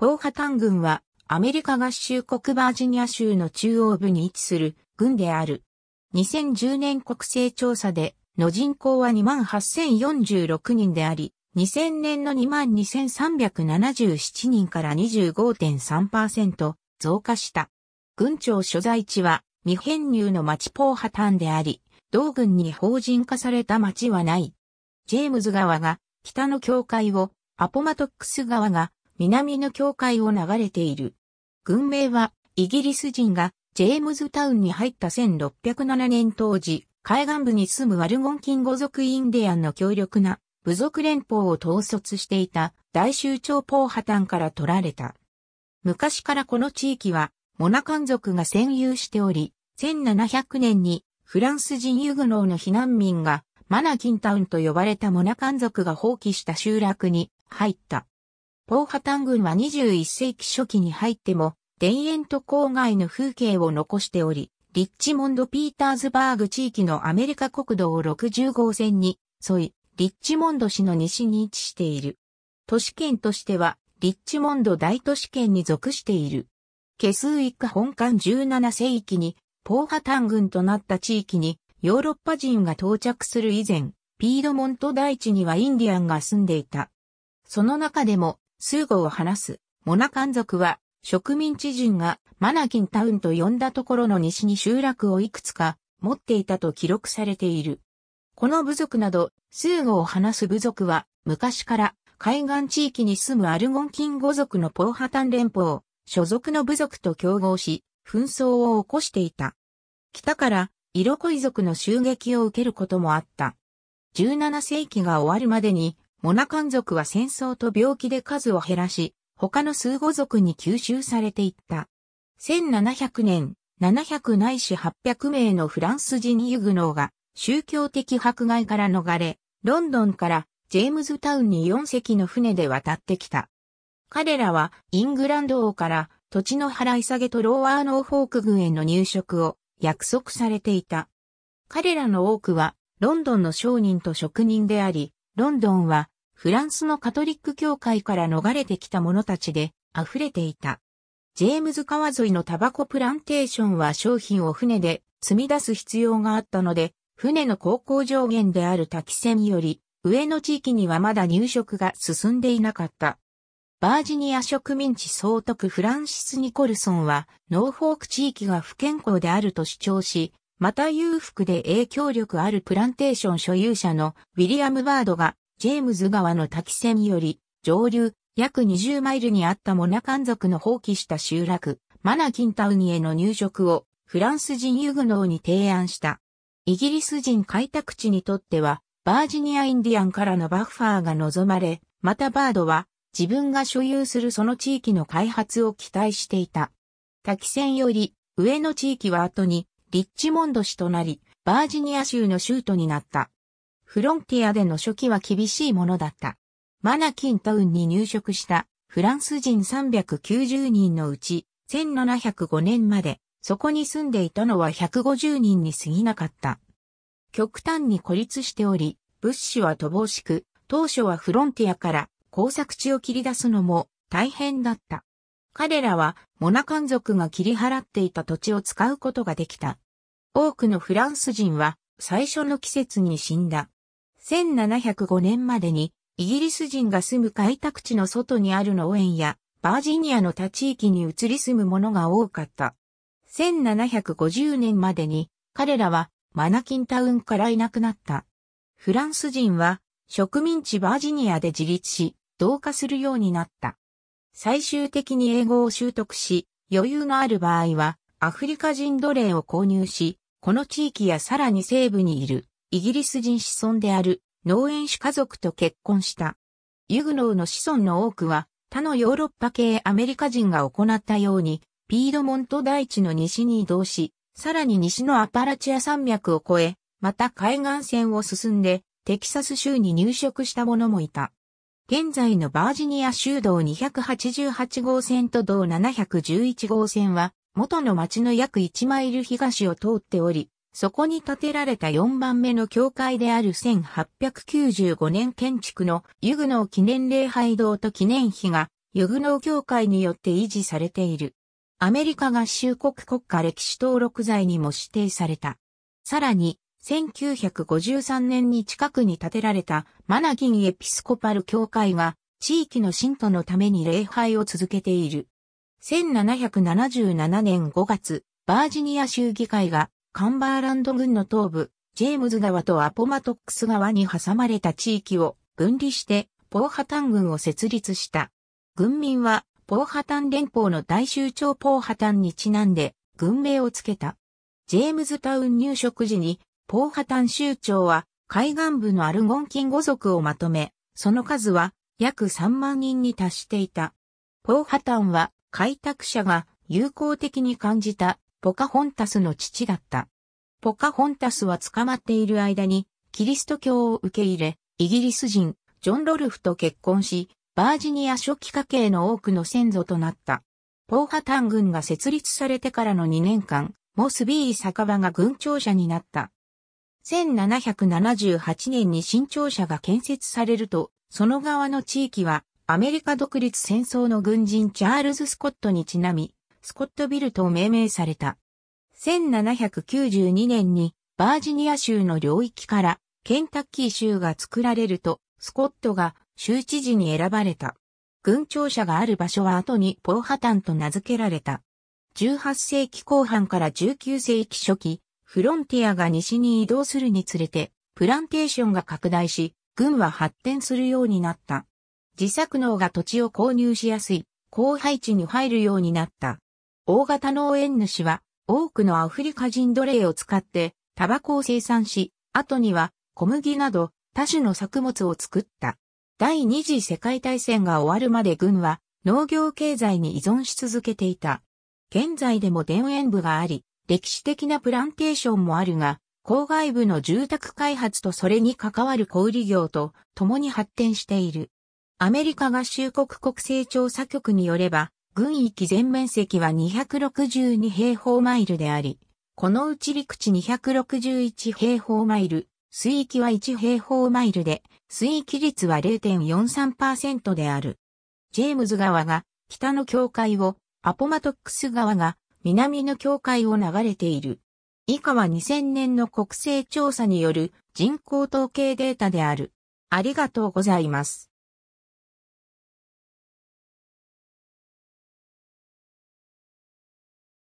ポーハタン軍はアメリカ合衆国バージニア州の中央部に位置する軍である。2010年国勢調査での人口は28,046人であり、2000年の22,377人から25.3%増加した。軍庁所在地は未編入の町ポーハタンであり、同軍に法人化された町はない。ジェームズ川が北の境界を、アポマトックス川が南の境界を流れている。軍名は、イギリス人が、ジェームズタウンに入った1607年当時、海岸部に住むワルゴンキンゴ族インディアンの強力な部族連邦を統率していた大州長ポーハタンから取られた。昔からこの地域はモナカン族が占有しており、1700年にフランス人ユグノーの避難民がマナキンタウンと呼ばれたモナカン族が放棄した集落に入った。ポーハタン群は21世紀初期に入っても、田園と郊外の風景を残しており、リッチモンド・ピーターズバーグ地域のアメリカ国道60号線に沿い、リッチモンド市の西に位置している。都市圏としては、リッチモンド大都市圏に属している。ケスウィック本館17世紀に、ポーハタン群となった地域に、ヨーロッパ人が到着する以前、ピードモント大地にはインディアンが住んでいた。その中でも、数語を話す、モナカン族は、植民地人がマナキンタウンと呼んだところの西に集落をいくつか持っていたと記録されている。この部族など、数語を話す部族は、昔から海岸地域に住むアルゴンキン語族のポーハタン連邦、所属の部族と競合し、紛争を起こしていた。北から、イロコイ族の襲撃を受けることもあった。17世紀が終わるまでに、モナカン族は戦争と病気で数を減らし、他の数語族に吸収されていった。1700年、700ないし800名のフランス人ユグノーが宗教的迫害から逃れ、ロンドンからジェームズタウンに4隻の船で渡ってきた。彼らはイングランド王から土地の払い下げとローアーノーフォーク軍への入植を約束されていた。彼らの多くはロンドンの商人と職人であり、ロンドンはフランスのカトリック教会から逃れてきた者たちで溢れていた。ジェームズ川沿いのタバコプランテーションは商品を船で積み出す必要があったので、船の航行上限である滝船より、上の地域にはまだ入植が進んでいなかった。バージニア植民地総督フランシス・ニコルソンは、ノーフォーク地域が不健康であると主張し、また裕福で影響力あるプランテーション所有者のウィリアム・バードがジェームズ川の滝線より、上流、約20マイルにあったモナカン族の放棄した集落、マナキンタウニへの入植を、フランス人ユグノーに提案した。イギリス人開拓地にとっては、バージニアインディアンからのバッファーが望まれ、またバードは、自分が所有するその地域の開発を期待していた。滝線より、上の地域は後に、リッチモンド市となり、バージニア州の州都になった。フロンティアでの初期は厳しいものだった。マナキンタウンに入植したフランス人390人のうち1705年までそこに住んでいたのは150人に過ぎなかった。極端に孤立しており、物資は乏しく、当初はフロンティアから工作地を切り出すのも大変だった。彼らはモナカン族が切り払っていた土地を使うことができた。多くのフランス人は最初の季節に死んだ。1705年までに、イギリス人が住む開拓地の外にある農園や、バージニアの他地域に移り住む者が多かった。1750年までに、彼らはマナキンタウンからいなくなった。フランス人は植民地バージニアで自立し、同化するようになった。最終的に英語を習得し、余裕のある場合は、アフリカ人奴隷を購入し、この地域やさらに西部にいるイギリス人子孫である農園主家族と結婚した。ユグノーの子孫の多くは他のヨーロッパ系アメリカ人が行ったように、ピードモント大地の西に移動し、さらに西のアパラチア山脈を越え、また海岸線を進んで、テキサス州に入植した者もいた。現在のバージニア州道288号線と道711号線は、元の町の約1マイル東を通っており、そこに建てられた4番目の教会である1895年建築のユグノー記念礼拝堂と記念碑がユグノー教会によって維持されている。アメリカ合衆国国家歴史登録財にも指定された。さらに、1953年に近くに建てられたマナギンエピスコパル教会が地域の信徒のために礼拝を続けている。1777年5月、バージニア州議会がカンバーランド郡の東部、ジェームズ川とアポマトックス川に挟まれた地域を分離してポーハタン郡を設立した。軍民はポーハタン連邦の大州長ポーハタンにちなんで軍名をつけた。ジェームズタウン入植時にポーハタン州長は海岸部のアルゴンン五族をまとめ、その数は約3万人に達していた。ポーハタンは開拓者が友好的に感じたポカホンタスの父だった。ポカホンタスは捕まっている間に、キリスト教を受け入れ、イギリス人、ジョン・ロルフと結婚し、バージニア初期家系の多くの先祖となった。ポーハタン軍が設立されてからの2年間、モスビー酒場が軍庁舎になった。1778年に新庁舎が建設されると、その側の地域はアメリカ独立戦争の軍人チャールズ・スコットにちなみ、スコットビルと命名された。1792年にバージニア州の領域からケンタッキー州が作られると、スコットが州知事に選ばれた。軍庁舎がある場所は後にポーハタンと名付けられた。18世紀後半から19世紀初期、フロンティアが西に移動するにつれて、プランテーションが拡大し、軍は発展するようになった。自作農が土地を購入しやすい、広配置に入るようになった。大型農園主は多くのアフリカ人奴隷を使ってタバコを生産し、後には小麦など多種の作物を作った。第二次世界大戦が終わるまで軍は農業経済に依存し続けていた。現在でも田園部があり、歴史的なプランテーションもあるが、郊外部の住宅開発とそれに関わる小売業と共に発展している。アメリカ合衆国国勢調査局によれば、軍域全面積は262平方マイルであり、このうち陸地261平方マイル、水域は1平方マイルで、水域率は0.43%である。ジェームズ川が北の境界を、アポマトックス川が南の境界を流れている。以下は2000年の国勢調査による人口統計データである。ありがとうございます。